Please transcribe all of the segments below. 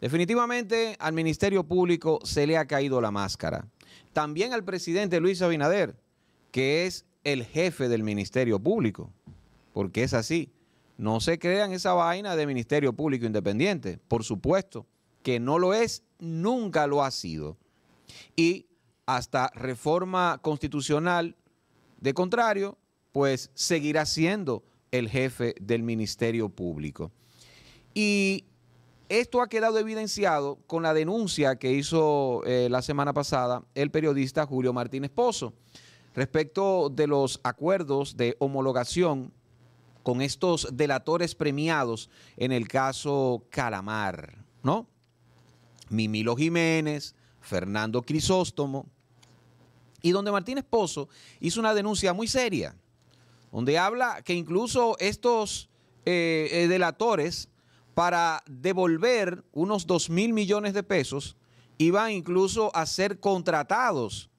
Definitivamente al Ministerio Público se le ha caído la máscara. También al presidente Luis Abinader, que es el jefe del Ministerio Público, porque es así. No se crean esa vaina de Ministerio Público Independiente, por supuesto, que no lo es, nunca lo ha sido. Y hasta reforma constitucional, de contrario, pues seguirá siendo el jefe del Ministerio Público. Y esto ha quedado evidenciado con la denuncia que hizo eh, la semana pasada el periodista Julio Martínez Pozo respecto de los acuerdos de homologación con estos delatores premiados en el caso Calamar, ¿no? Mimilo Jiménez, Fernando Crisóstomo, y donde Martínez Pozo hizo una denuncia muy seria, donde habla que incluso estos eh, eh, delatores para devolver unos 2 mil millones de pesos iban incluso a ser contratados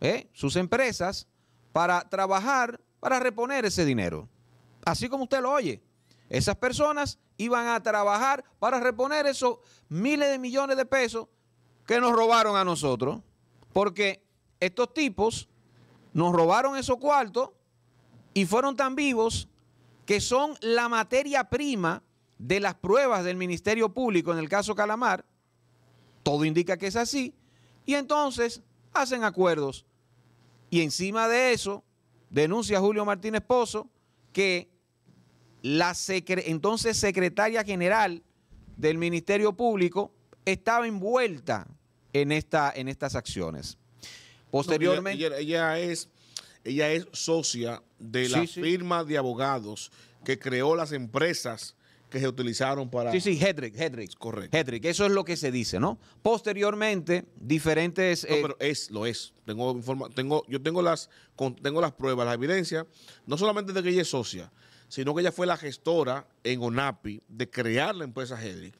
¿eh? sus empresas para trabajar para reponer ese dinero. Así como usted lo oye, esas personas iban a trabajar para reponer esos miles de millones de pesos que nos robaron a nosotros, porque estos tipos nos robaron esos cuartos y fueron tan vivos que son la materia prima de las pruebas del Ministerio Público en el caso Calamar, todo indica que es así, y entonces hacen acuerdos. Y encima de eso, denuncia Julio Martínez Pozo que la entonces secretaria general del Ministerio Público estaba envuelta en, esta, en estas acciones. Posteriormente... ella, es, ella es socia de la firma de abogados que creó las empresas que se utilizaron para... Sí, sí, Hedrick, Hedrick. Correcto. Hedrick, eso es lo que se dice, ¿no? Posteriormente, diferentes... No, eh, pero es, lo es. Tengo, tengo Yo tengo las, tengo las pruebas, la evidencia, no solamente de que ella es socia, sino que ella fue la gestora en ONAPI de crear la empresa Hedrick.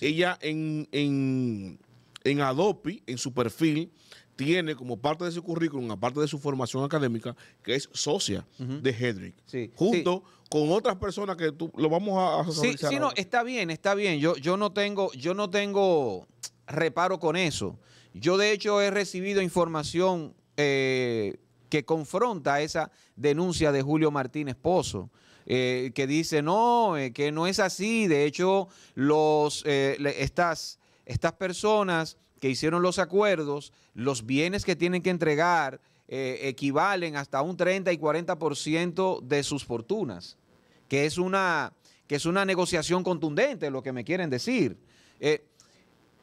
Ella en, en, en Adopi, en su perfil, tiene como parte de su currículum, aparte de su formación académica, que es socia de Hedrick. Sí. Junto con otras personas que tú lo vamos a Sí, sí, no, está bien, está bien. Yo, yo no tengo, yo no tengo reparo con eso. Yo de hecho he recibido información eh, que confronta esa denuncia de Julio Martínez Pozo. Eh, que dice no, eh, que no es así. De hecho, los, estas, estas personas que hicieron los acuerdos, los bienes que tienen que entregar, equivalen hasta un 30 y 40% de sus fortunas que es una, que es una negociación contundente, lo que me quieren decir. Eh,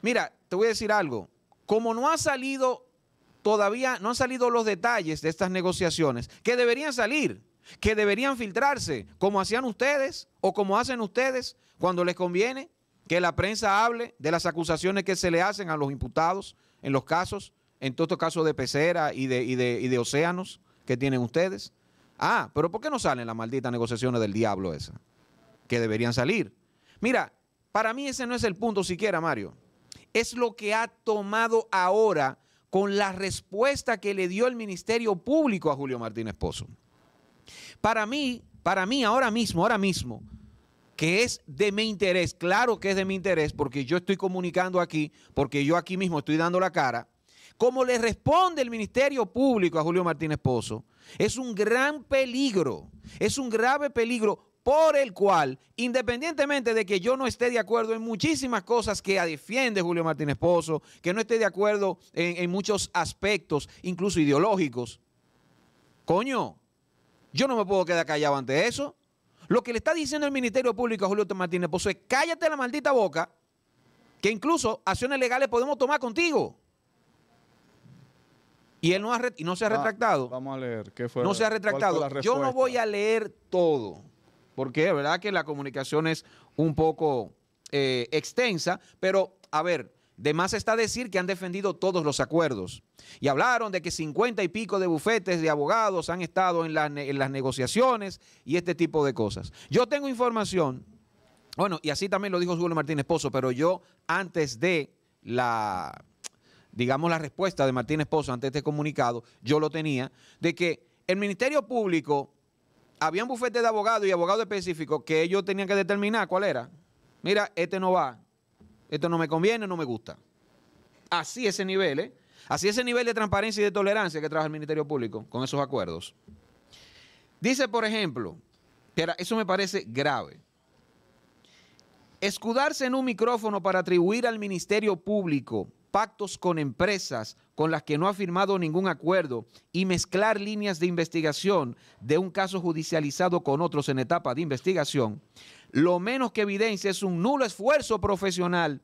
mira, te voy a decir algo. Como no ha salido todavía, no han salido los detalles de estas negociaciones, que deberían salir, que deberían filtrarse, como hacían ustedes o como hacen ustedes cuando les conviene que la prensa hable de las acusaciones que se le hacen a los imputados en los casos, en todos estos casos de pecera y de, y de, y de océanos que tienen ustedes. Ah, pero ¿por qué no salen las malditas negociaciones del diablo esas Que deberían salir. Mira, para mí ese no es el punto siquiera, Mario. Es lo que ha tomado ahora con la respuesta que le dio el Ministerio Público a Julio Martínez Pozo. Para mí, para mí ahora mismo, ahora mismo, que es de mi interés, claro que es de mi interés, porque yo estoy comunicando aquí, porque yo aquí mismo estoy dando la cara, como le responde el Ministerio Público a Julio Martínez Pozo, es un gran peligro, es un grave peligro por el cual, independientemente de que yo no esté de acuerdo en muchísimas cosas que defiende Julio Martínez Pozo, que no esté de acuerdo en, en muchos aspectos, incluso ideológicos, coño, yo no me puedo quedar callado ante eso. Lo que le está diciendo el Ministerio Público a Julio Martínez Pozo es cállate la maldita boca, que incluso acciones legales podemos tomar contigo. Y él no, ha y no se ha ah, retractado. vamos a leer. ¿Qué fue? No se ha retractado. Yo no voy a leer todo, porque es verdad que la comunicación es un poco eh, extensa, pero a ver, de más está decir que han defendido todos los acuerdos. Y hablaron de que cincuenta y pico de bufetes de abogados han estado en, en, las negociaciones y este tipo de cosas. Yo tengo información, bueno, y así también lo dijo Julio Martínez Pozo, pero yo antes de la digamos la respuesta de Martín Esposo ante este comunicado, yo lo tenía, de que el Ministerio Público había un bufete de abogados y abogados específicos que ellos tenían que determinar cuál era. Mira, este no va, esto no me conviene, no me gusta. Así ese nivel, ¿eh? Así ese nivel de transparencia y de tolerancia que trabaja el Ministerio Público con esos acuerdos. Dice, por ejemplo, que eso me parece grave. Escudarse en un micrófono para atribuir al Ministerio Público pactos con empresas con las que no ha firmado ningún acuerdo y mezclar líneas de investigación de un caso judicializado con otros en etapa de investigación, lo menos que evidencia es un nulo esfuerzo profesional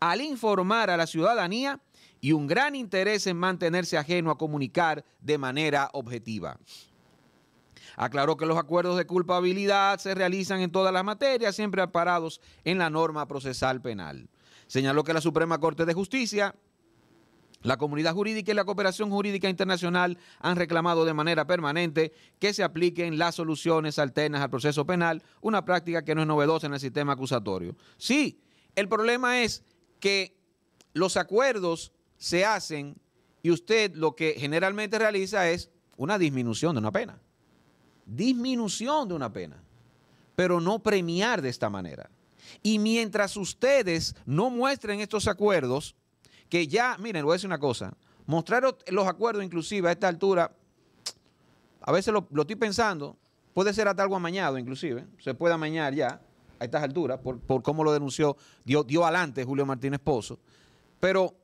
al informar a la ciudadanía y un gran interés en mantenerse ajeno a comunicar de manera objetiva. Aclaró que los acuerdos de culpabilidad se realizan en todas las materias, siempre amparados en la norma procesal penal. Señaló que la Suprema Corte de Justicia la comunidad jurídica y la cooperación jurídica internacional han reclamado de manera permanente que se apliquen las soluciones alternas al proceso penal, una práctica que no es novedosa en el sistema acusatorio. Sí, el problema es que los acuerdos se hacen y usted lo que generalmente realiza es una disminución de una pena. Disminución de una pena, pero no premiar de esta manera. Y mientras ustedes no muestren estos acuerdos, que ya, miren, voy a decir una cosa, mostrar los acuerdos inclusive a esta altura, a veces lo, estoy pensando, puede ser hasta algo amañado inclusive, se puede amañar ya a estas alturas, por, cómo lo denunció, dio, dio adelante Julio Martínez Pozo, pero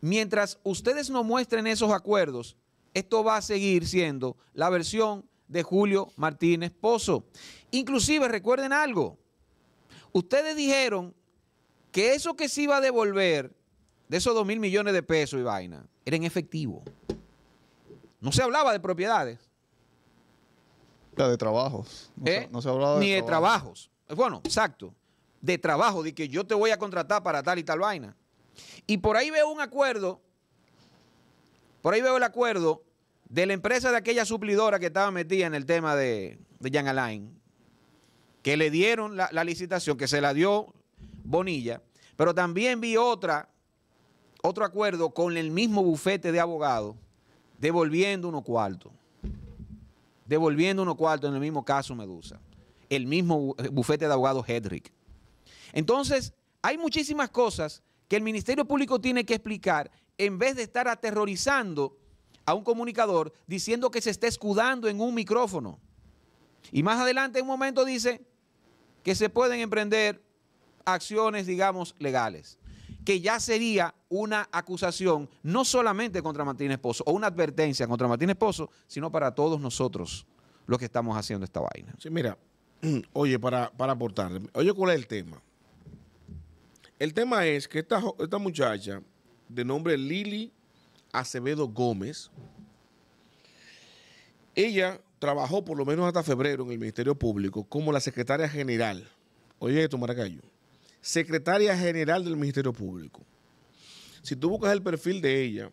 mientras ustedes no muestren esos acuerdos, esto va a seguir siendo la versión de Julio Martínez Pozo. Inclusive recuerden algo, ustedes dijeron que eso que se iba a devolver de esos 2 mil millones de pesos y vaina era en efectivo. No se hablaba de propiedades. La de trabajos. No, se, ¿Eh? Ni de trabajos. Eh, bueno, exacto. De trabajo, de que yo te voy a contratar para tal y tal vaina. Y por ahí veo un acuerdo, por ahí veo el acuerdo de la empresa de aquella suplidora que estaba metida en el tema de, de Jan Alain, que le dieron la, licitación, que se la dio Bonilla, pero también vi otra, otro acuerdo con el mismo bufete de abogados, devolviendo unos cuartos, devolviendo unos cuartos en el mismo caso Medusa, el mismo eh, bufete de abogados Hedrick. Entonces, hay muchísimas cosas que el Ministerio Público tiene que explicar en vez de estar aterrorizando a un comunicador diciendo que se está escudando en un micrófono. Y más adelante en un momento dice que se pueden emprender acciones, digamos, legales, que ya sería una acusación no solamente contra Martín Esposo o una advertencia contra Martín Esposo, sino para todos nosotros los que estamos haciendo esta vaina. Sí, mira, oye, para, para aportarle, oye, ¿cuál es el tema? El tema es que esta, esta muchacha de nombre Lili Acevedo Gómez, ella trabajó por lo menos hasta febrero en el Ministerio Público como la secretaria general. Oye esto, Maracayo. Secretaria general del Ministerio Público. Si tú buscas el perfil de ella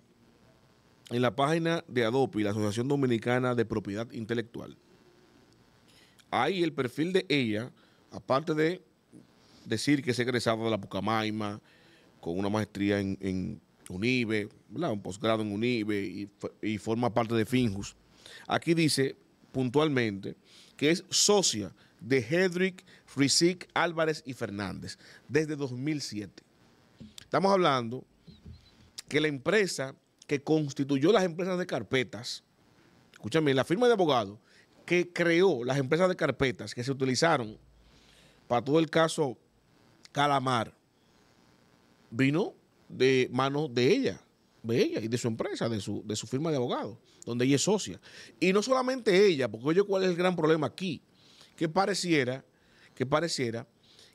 en la página de ADOPI, la Asociación Dominicana de Propiedad Intelectual, hay el perfil de ella, aparte de decir que es egresada de la Pucamaima, con una maestría en, UNIBE, un posgrado en UNIBE y, y forma parte de FINJUS. Aquí dice puntualmente, que es socia de Hedrick, Frisic Álvarez y Fernández desde 2007. Estamos hablando que la empresa que constituyó las empresas de carpetas, escúchame, la firma de abogados que creó las empresas de carpetas que se utilizaron para todo el caso Calamar, vino de manos de ella de ella y de su empresa, de su, de su firma de abogado, donde ella es socia. Y no solamente ella, porque oye, ¿cuál es el gran problema aquí? Que pareciera, que pareciera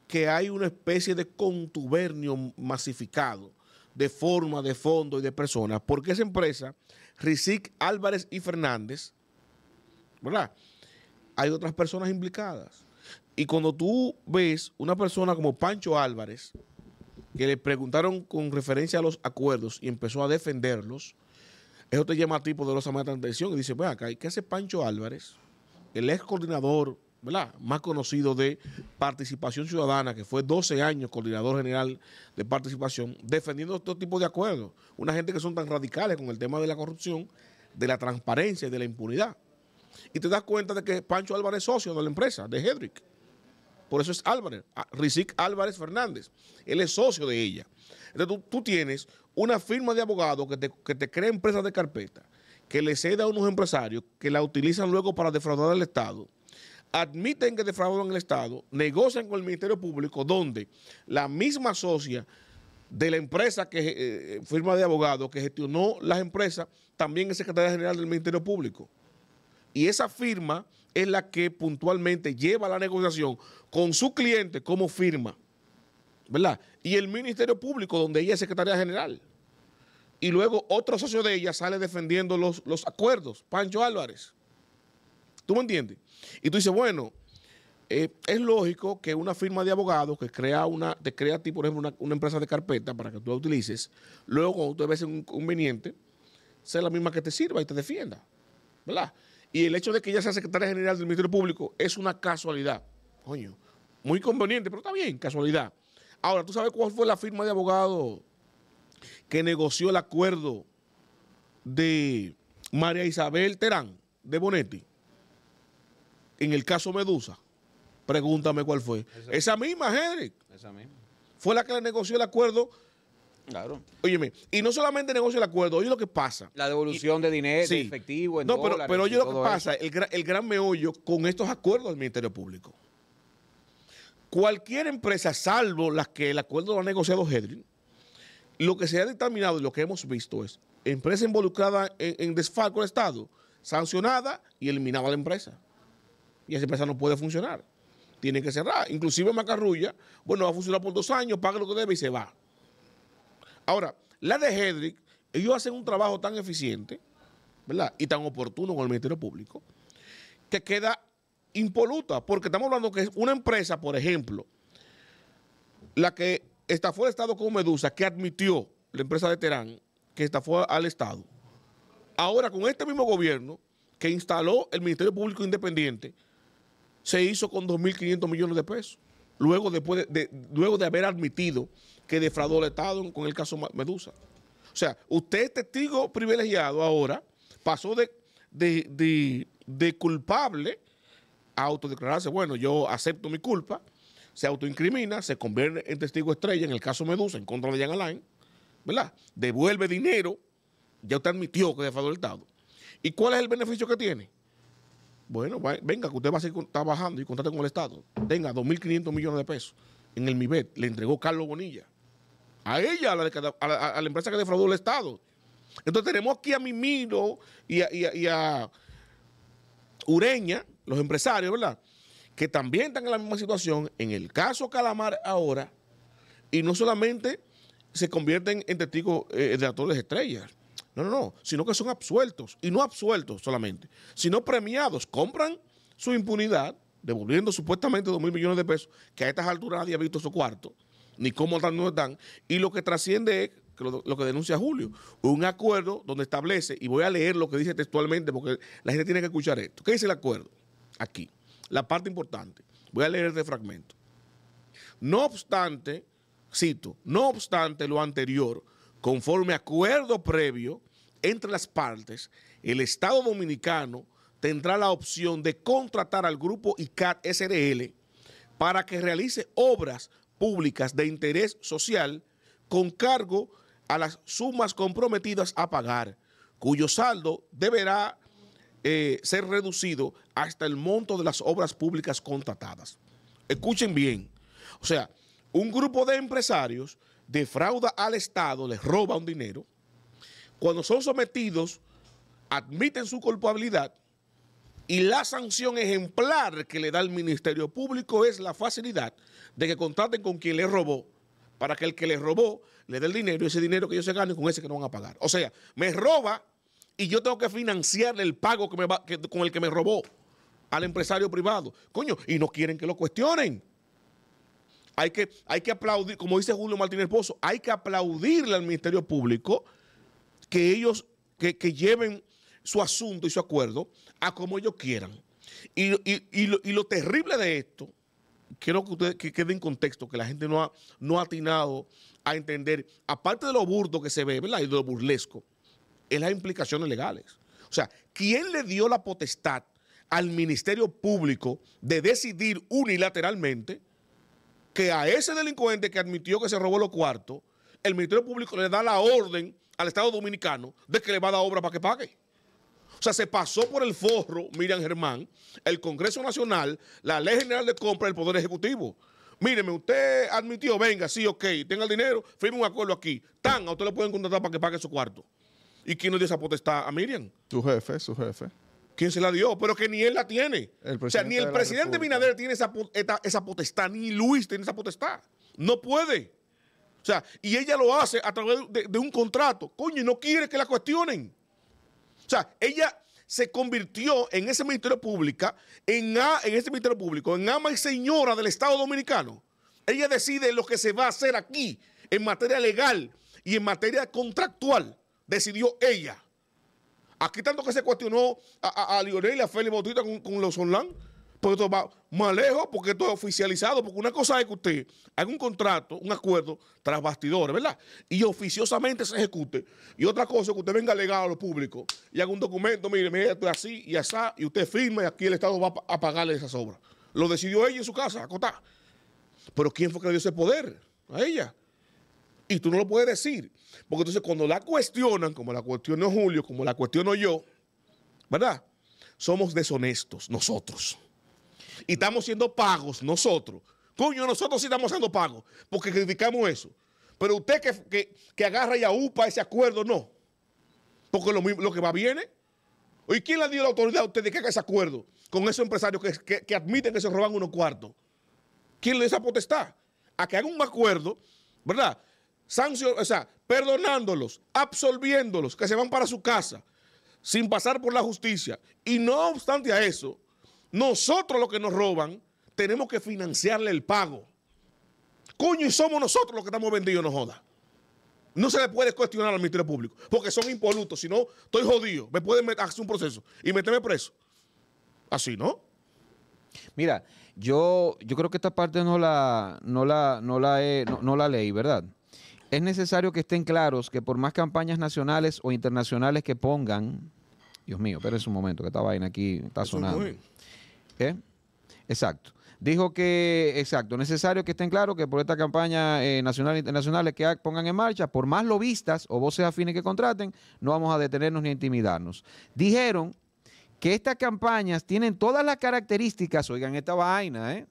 que hay una especie de contubernio masificado de forma, de fondo y de personas, porque esa empresa, Rizik Álvarez y Fernández, ¿verdad? Hay otras personas implicadas. Y cuando tú ves una persona como Pancho Álvarez, que le preguntaron con referencia a los acuerdos y empezó a defenderlos, eso te llama a tipo de los la atención y dice, pues acá, ¿qué hace Pancho Álvarez, el ex coordinador, ¿verdad? más conocido de Participación Ciudadana, que fue 12 años coordinador general de Participación, defendiendo estos tipo de acuerdos? Una gente que son tan radicales con el tema de la corrupción, de la transparencia y de la impunidad. Y te das cuenta de que Pancho Álvarez es socio de la empresa, de Hedrick. Por eso es Álvarez, ah, Rizik Álvarez Fernández. Él es socio de ella. Entonces tú, tienes una firma de abogados que te, que crea empresas de carpeta, que le ceda a unos empresarios que la utilizan luego para defraudar al Estado admiten que defraudan el Estado, negocian con el Ministerio Público, donde la misma socia de la empresa que eh, eh, firma de abogado que gestionó las empresas, también es secretaria general del Ministerio Público. Y esa firma es la que puntualmente lleva la negociación con su cliente como firma, ¿verdad? Y el Ministerio Público, donde ella es secretaria general. Y luego otro socio de ella sale defendiendo los, los acuerdos, Pancho Álvarez. ¿Tú me entiendes? Y tú dices, bueno, eh, es lógico que una firma de abogados que crea una, te crea a ti, por ejemplo, una, empresa de carpeta para que tú la utilices, luego cuando tú ves un conveniente, sea la misma que te sirva y te defienda. ¿Verdad? Y el hecho de que ella sea secretaria general del Ministerio Público es una casualidad. Coño, muy conveniente, pero está bien, casualidad. Ahora, ¿tú sabes cuál fue la firma de abogado que negoció el acuerdo de María Isabel Terán de Bonetti? En el caso Medusa. Pregúntame cuál fue. Esa, misma, Henry. Esa misma. Fue la que le negoció el acuerdo Claro. Óyeme, y no solamente negocio el acuerdo, oye lo que pasa. La devolución de dinero, efectivo, en No, pero, pero oye lo que pasa, el, gran meollo con estos acuerdos del Ministerio Público. Cualquier empresa, salvo las que el acuerdo lo ha negociado Hedrin, lo que se ha determinado y lo que hemos visto es empresa involucrada en, desfalco del Estado, sancionada y eliminada la empresa. Y esa empresa no puede funcionar. Tiene que cerrar. Inclusive Macarrulla, bueno, va a funcionar por dos años, paga lo que debe y se va. Ahora, la de Hedrick, ellos hacen un trabajo tan eficiente, ¿verdad? Y tan oportuno con el Ministerio Público, que queda impoluta, porque estamos hablando que una empresa, por ejemplo, la que estafó al Estado con Medusa, que admitió la empresa de Terán, que estafó al Estado. Ahora, con este mismo gobierno que instaló el Ministerio Público Independiente, se hizo con 2.500 millones de pesos, luego, después luego de haber admitido que defraudó al Estado con el caso Medusa. O sea, usted es testigo privilegiado ahora, pasó de, de, culpable a autodeclararse, bueno, yo acepto mi culpa, se autoincrimina, se convierte en testigo estrella en el caso Medusa en contra de Jan Alain, ¿verdad? Devuelve dinero, ya usted admitió que defraudó el Estado. ¿Y cuál es el beneficio que tiene? Bueno, venga, que usted va a seguir trabajando y contate con el Estado. Tenga 2.500 millones de pesos en el MIBET. Le entregó Carlos Bonilla a ella, a la, empresa que defraudó el Estado. Entonces tenemos aquí a Mimino y a, Ureña, los empresarios, ¿verdad? Que también están en la misma situación. En el caso Calamar ahora, y no solamente se convierten en testigos eh, de actores estrellas. No, no, no, sino que son absueltos, y no absueltos solamente, sino premiados. Compran su impunidad, devolviendo supuestamente 2 mil millones de pesos, que a estas alturas nadie ha visto su cuarto ni cómo están, no están. Y lo que trasciende es lo, que denuncia Julio, un acuerdo donde establece, y voy a leer lo que dice textualmente porque la gente tiene que escuchar esto. ¿Qué dice el acuerdo? Aquí, la parte importante. Voy a leer este fragmento. No obstante, cito, no obstante lo anterior, conforme acuerdo previo entre las partes, el Estado Dominicano tendrá la opción de contratar al grupo ICAT SRL para que realice obras públicas de interés social con cargo a las sumas comprometidas a pagar, cuyo saldo deberá eh, ser reducido hasta el monto de las obras públicas contratadas. Escuchen bien, o sea, un grupo de empresarios defrauda al Estado, les roba un dinero, cuando son sometidos, admiten su culpabilidad, y la sanción ejemplar que le da el Ministerio Público es la facilidad de que contraten con quien le robó para que el que le robó le dé el dinero y ese dinero que ellos se ganen con ese que no van a pagar. O sea, me roba y yo tengo que financiar el pago que me con el que me robó al empresario privado. Coño, y no quieren que lo cuestionen. Hay que, hay que aplaudir, como dice Julio Martínez Pozo, hay que aplaudirle al Ministerio Público que ellos que, que lleven su asunto y su acuerdo a como ellos quieran. Y, lo, terrible de esto, quiero que, ustedes quede en contexto, que la gente no ha, no ha atinado a entender, aparte de lo burdo que se ve, ¿verdad? Y de lo burlesco, es las implicaciones legales. O sea, ¿quién le dio la potestad al Ministerio Público de decidir unilateralmente que a ese delincuente que admitió que se robó los cuartos, el Ministerio Público le da la orden al Estado Dominicano de que le va a dar obra para que pague? O sea, se pasó por el forro, Miriam Germán, el Congreso Nacional, la Ley General de Compra el Poder Ejecutivo. Míreme, usted admitió, venga, sí, ok, tenga el dinero, firme un acuerdo aquí. Tan, a usted le pueden contratar para que pague su cuarto. ¿Y quién le dio esa potestad a Miriam? Su jefe, su jefe. ¿Quién se la dio? Pero que ni él la tiene. o sea, ni el presidente Minader tiene esa, potestad, ni Luis tiene esa potestad. No puede. O sea, y ella lo hace a través de, de un contrato. Coño, y no quiere que la cuestionen. O sea, ella se convirtió en ese ministerio público, en, en ese ministerio público, en ama y señora del Estado Dominicano. Ella decide lo que se va a hacer aquí en materia legal y en materia contractual. Decidió ella. Aquí tanto que se cuestionó a, a, a Lionel y a Félix Bautista con, con los online porque esto va más lejos, porque esto es oficializado. Porque una cosa es que usted haga un contrato, un acuerdo tras bastidores, ¿verdad? Y oficiosamente se ejecute. Y otra cosa es que usted venga legado a lo público y haga un documento, mire, mire, esto es así y así, y usted firma y aquí el Estado va a pagarle esas obras. Lo decidió ella en su casa, acotá Pero ¿quién fue que le dio ese poder? A ella. Y tú no lo puedes decir. Porque entonces cuando la cuestionan, como la cuestionó Julio, como la cuestiono yo, ¿verdad? Somos deshonestos nosotros y estamos siendo pagos nosotros. Coño, nosotros sí estamos siendo pagos porque criticamos eso. Pero usted que, agarra y aupa ese acuerdo, no. Porque lo, lo que va viene. ¿Y quién le ha dio la autoridad a usted de que haga ese acuerdo con esos empresarios que, admiten que se roban unos cuartos? ¿Quién le da esa potestad? A que haga un acuerdo, ¿verdad? sancion o sea, perdonándolos, absolviéndolos, que se van para su casa sin pasar por la justicia. Y no obstante a eso, nosotros los que nos roban, tenemos que financiarle el pago. Coño, y somos nosotros los que estamos vendidos, no joda. No se le puede cuestionar al Ministerio Público, porque son impolutos. Si no, estoy jodido. Me pueden hacer un proceso y meterme preso. Así, ¿no? Mira, yo, yo creo que esta parte no la, no la, la, no, la leí, ¿verdad? Es necesario que estén claros que por más campañas nacionales o internacionales que pongan, Dios mío, espérense un momento, que esta vaina aquí está sonando. Exacto. Dijo que, exacto, necesario que estén claros que por esta campaña eh, nacional e internacional que pongan en marcha, por más lobistas o voces afines que contraten, no vamos a detenernos ni intimidarnos. Dijeron que estas campañas tienen todas las características, oigan esta vaina, ¿eh?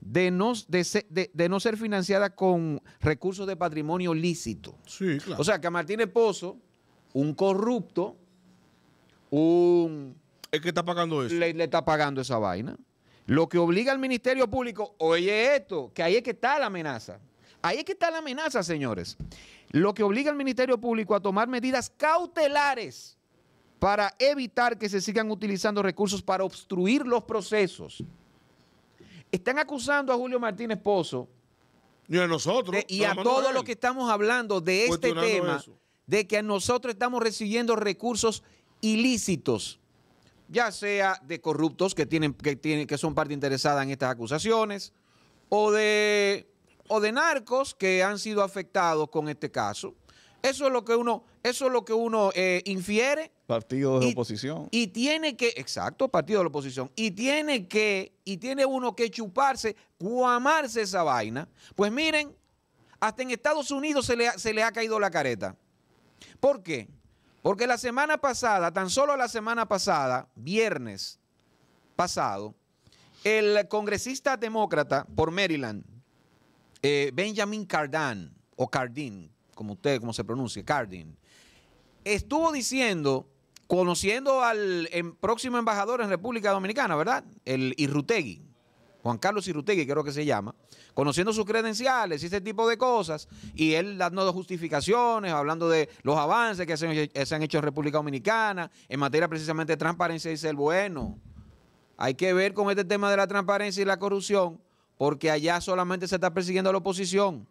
De no, de, no ser financiadas con recursos de patrimonio lícito. Sí, claro. O sea, que a Martínez Pozo, un corrupto, un es que está pagando eso. Le, está pagando esa vaina. Lo que obliga al Ministerio Público, oye esto, que ahí es que está la amenaza. Ahí es que está la amenaza, señores. Lo que obliga al Ministerio Público a tomar medidas cautelares para evitar que se sigan utilizando recursos para obstruir los procesos. Están acusando a Julio Martínez Pozo. Y a nosotros. y a todos los que estamos hablando de este tema, de que nosotros estamos recibiendo recursos ilícitos ya sea de corruptos que, tienen, que, tienen, que son parte interesada en estas acusaciones, o de, o de narcos que han sido afectados con este caso. Eso es lo que uno, eso es lo que uno eh, infiere. Partido de oposición. Y tiene que, exacto, partido de la oposición. Y tiene que, y tiene uno que chuparse, cuamarse esa vaina. Pues miren, hasta en Estados Unidos se le, se le ha caído la careta. ¿Por qué? Porque la semana pasada, tan solo la semana pasada, viernes pasado, el congresista demócrata por Maryland, eh, Benjamin Cardin, o Cardin, como usted, como se pronuncia, Cardin, estuvo diciendo, conociendo al em, próximo embajador en República Dominicana, ¿verdad? El Irrutegui, Juan Carlos Irutegui, creo que se llama, conociendo sus credenciales y ese tipo de cosas, y él dando justificaciones, hablando de los avances que se, han hecho en República Dominicana en materia precisamente de transparencia, y ser bueno. Hay que ver con este tema de la transparencia y la corrupción, porque allá solamente se está persiguiendo a la oposición.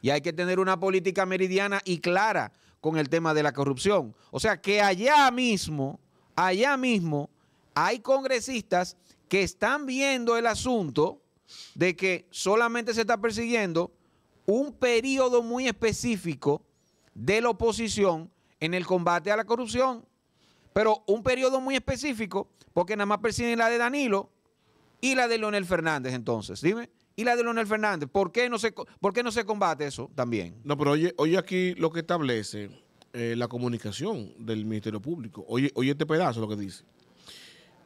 Y hay que tener una política meridiana y clara con el tema de la corrupción. O sea que allá mismo, allá mismo, hay congresistas que están viendo el asunto de que solamente se está persiguiendo un periodo muy específico de la oposición en el combate a la corrupción, pero un periodo muy específico, porque nada más persiguen la de Danilo y la de Leonel Fernández, entonces, dime, y la de Leonel Fernández, ¿por qué no se, por qué no se combate eso también? No, pero oye, aquí lo que establece eh, la comunicación del Ministerio Público, oye, oye este pedazo lo que dice.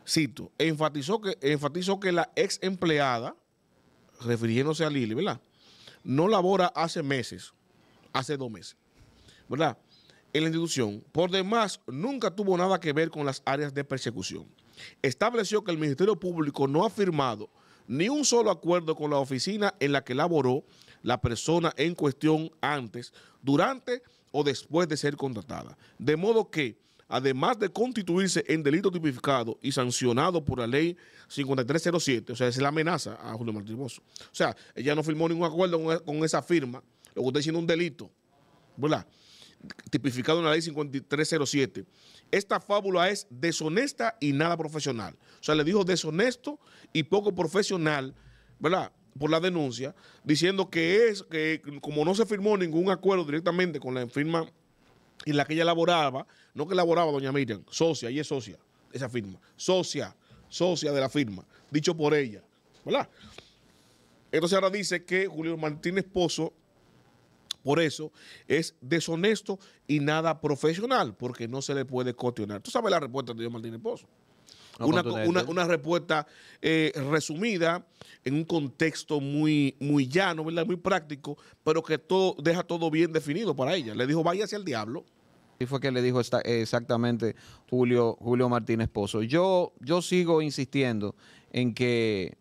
Cito, enfatizó que, enfatizó que la ex empleada, refiriéndose a Lili, ¿verdad? No labora hace meses, hace dos meses, ¿verdad? En la institución, por demás, nunca tuvo nada que ver con las áreas de persecución. Estableció que el Ministerio Público no ha firmado ni un solo acuerdo con la oficina en la que laboró la persona en cuestión antes, durante o después de ser contratada. De modo que además de constituirse en delito tipificado y sancionado por la ley 5307, o sea, es la amenaza a Julio Martínez O sea, ella no firmó ningún acuerdo con, e, esa firma, lo que está diciendo un delito, ¿verdad? tipificado en la ley 5307. Esta fábula es deshonesta y nada profesional. O sea, le dijo deshonesto y poco profesional, ¿verdad? Por la denuncia, diciendo que es que como no se firmó ningún acuerdo directamente con la firma y la que ella elaboraba, no que elaboraba doña Miriam, socia, y es socia, esa firma, socia, socia de la firma, dicho por ella, ¿verdad? Entonces ahora dice que Julio Martínez Pozo, por eso, es deshonesto y nada profesional, porque no se le puede cuestionar. Tú sabes la respuesta de Julio Martínez Pozo una, respuesta eh, resumida en un contexto muy, muy llano, ¿verdad? muy práctico, pero que todo, deja todo bien definido para ella. Le dijo, vaya hacia el diablo. Y fue que le dijo esta, exactamente Julio, Julio Martínez Pozo. Yo, yo sigo insistiendo en que,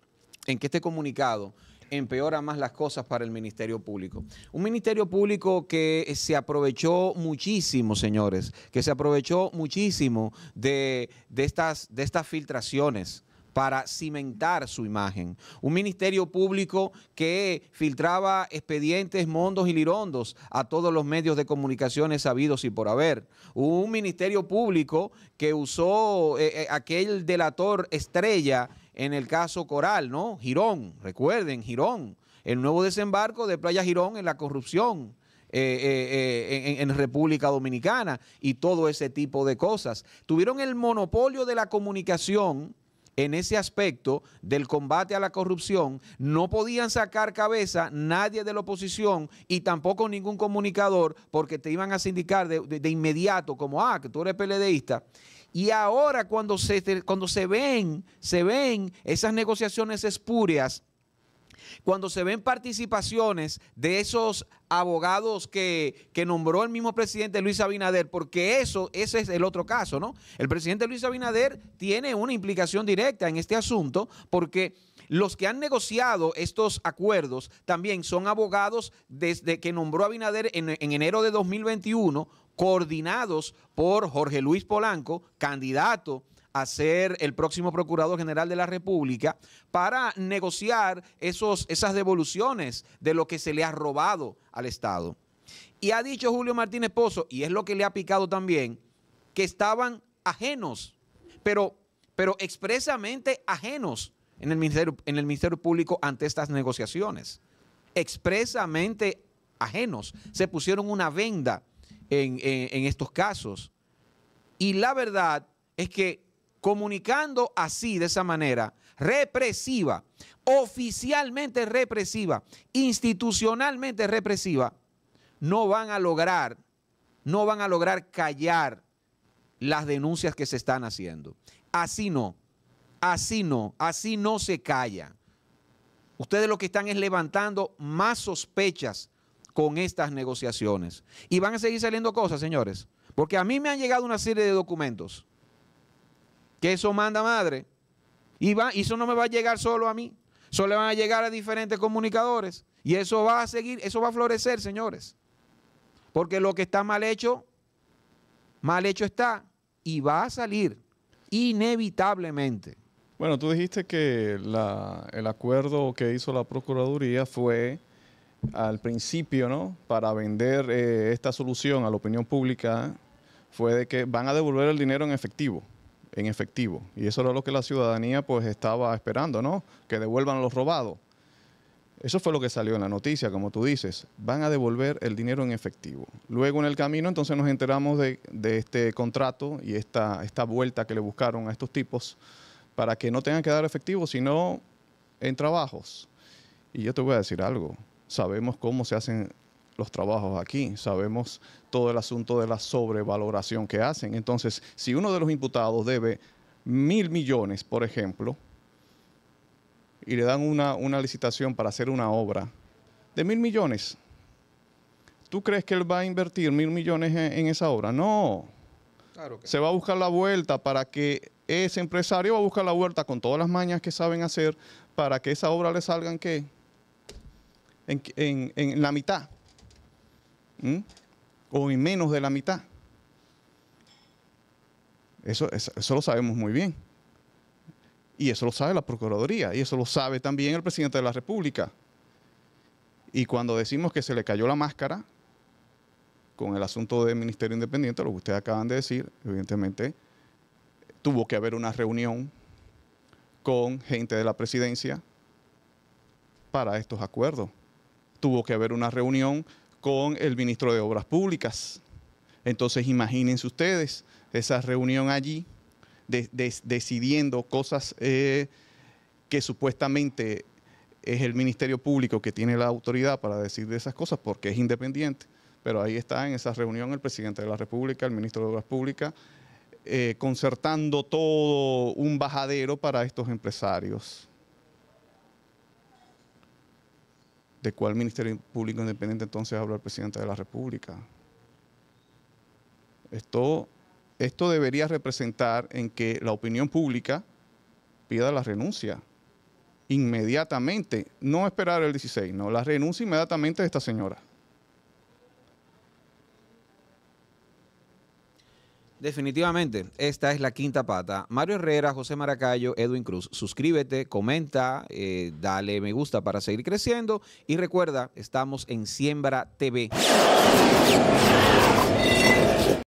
en que este comunicado empeora más las cosas para el Ministerio Público. Un Ministerio Público que se aprovechó muchísimo, señores, que se aprovechó muchísimo de, estas, de estas filtraciones para cimentar su imagen. Un ministerio público que filtraba expedientes mondos y lirondos a todos los medios de comunicaciones sabidos y por haber. Un ministerio público que usó eh, eh, aquel delator estrella en el caso Coral, ¿no? Girón, recuerden, Girón, el nuevo desembarco de Playa Girón en la corrupción. Eh, eh, eh, en, República Dominicana y todo ese tipo de cosas. Tuvieron el monopolio de la comunicación en ese aspecto del combate a la corrupción. No podían sacar cabeza nadie de la oposición y tampoco ningún comunicador porque te iban a sindicar de, inmediato como, ah, que tú eres peledeísta. Y ahora cuando se, cuando se ven, se ven esas negociaciones espurias, cuando se ven participaciones de esos abogados que, nombró el mismo presidente Luis Abinader, porque eso, ese es el otro caso, ¿no? El presidente Luis Abinader tiene una implicación directa en este asunto porque los que han negociado estos acuerdos también son abogados desde que nombró Abinader en, en enero de 2021 coordinados por Jorge Luis Polanco, candidato a ser el próximo Procurador General de la República, para negociar esos, esas devoluciones de lo que se le ha robado al Estado. Y ha dicho Julio Martínez Pozo, y es lo que le ha picado también, que estaban ajenos, pero, pero expresamente ajenos en el, en el Ministerio Público ante estas negociaciones. Expresamente ajenos. Se pusieron una venda en, estos casos. Y la verdad es que comunicando así, de esa manera, represiva, oficialmente represiva, institucionalmente represiva, no van a lograr, no van a lograr callar las denuncias que se están haciendo. Así no, así no, así no se calla. Ustedes lo que están es levantando más sospechas con estas negociaciones. Y van a seguir saliendo cosas, señores, porque a mí me han llegado una serie de documentos que eso manda madre. Y, va, eso no me va a llegar solo a mí, eso le van a llegar a diferentes comunicadores. Y eso va a seguir, eso va a florecer, señores. Porque lo que está mal hecho, mal hecho está y va a salir inevitablemente. Bueno, tú dijiste que el acuerdo que hizo la Procuraduría fue al principio, ¿no? Para vender eh, esta solución a la opinión pública fue de que van a devolver el dinero en efectivo, en efectivo. Y eso era lo que la ciudadanía pues estaba esperando, ¿no? Que devuelvan los robados. Eso fue lo que salió en la noticia, como tú dices. Van a devolver el dinero en efectivo. Luego en el camino entonces nos enteramos de, este contrato y esta, esta vuelta que le buscaron a estos tipos para que no tengan que dar efectivo, sino en trabajos. Y yo te voy a decir algo sabemos cómo se hacen los trabajos aquí, sabemos todo el asunto de la sobrevaloración que hacen. Entonces, si uno de los imputados debe mil millones, por ejemplo, y le dan una, licitación para hacer una obra de mil millones, ¿tú crees que él va a invertir mil millones en, esa obra? No. Se va a buscar la vuelta para que ese empresario va a buscar la vuelta con todas las mañas que saben hacer para que esa obra le salgan, ¿qué? en, la mitad o en menos de la mitad. Eso, eso, eso, lo sabemos muy bien. Y eso lo sabe la Procuraduría y eso lo sabe también el presidente de la República. Y cuando decimos que se le cayó la máscara con el asunto del Ministerio Independiente, lo que ustedes acaban de decir, evidentemente tuvo que haber una reunión con gente de la presidencia para estos acuerdos tuvo que haber una reunión con el ministro de Obras Públicas. Entonces imagínense ustedes esa reunión allí decidiendo cosas eh, que supuestamente es el Ministerio Público que tiene la autoridad para decir de esas cosas porque es independiente. Pero ahí está en esa reunión el presidente de la República, el ministro de Obras Públicas, eh, concertando todo un bajadero para estos empresarios. ¿de cuál Ministerio Público Independiente entonces habla el presidente de la República? Esto, esto debería representar en que la opinión pública pida la renuncia inmediatamente, no esperar el 16, no, la renuncia inmediatamente de esta señora. Definitivamente, esta es la quinta pata. Mario Herrera, José Maracayo, Edwin Cruz. Suscríbete, comenta, eh, dale me gusta para seguir creciendo y recuerda, estamos en Siembra TV.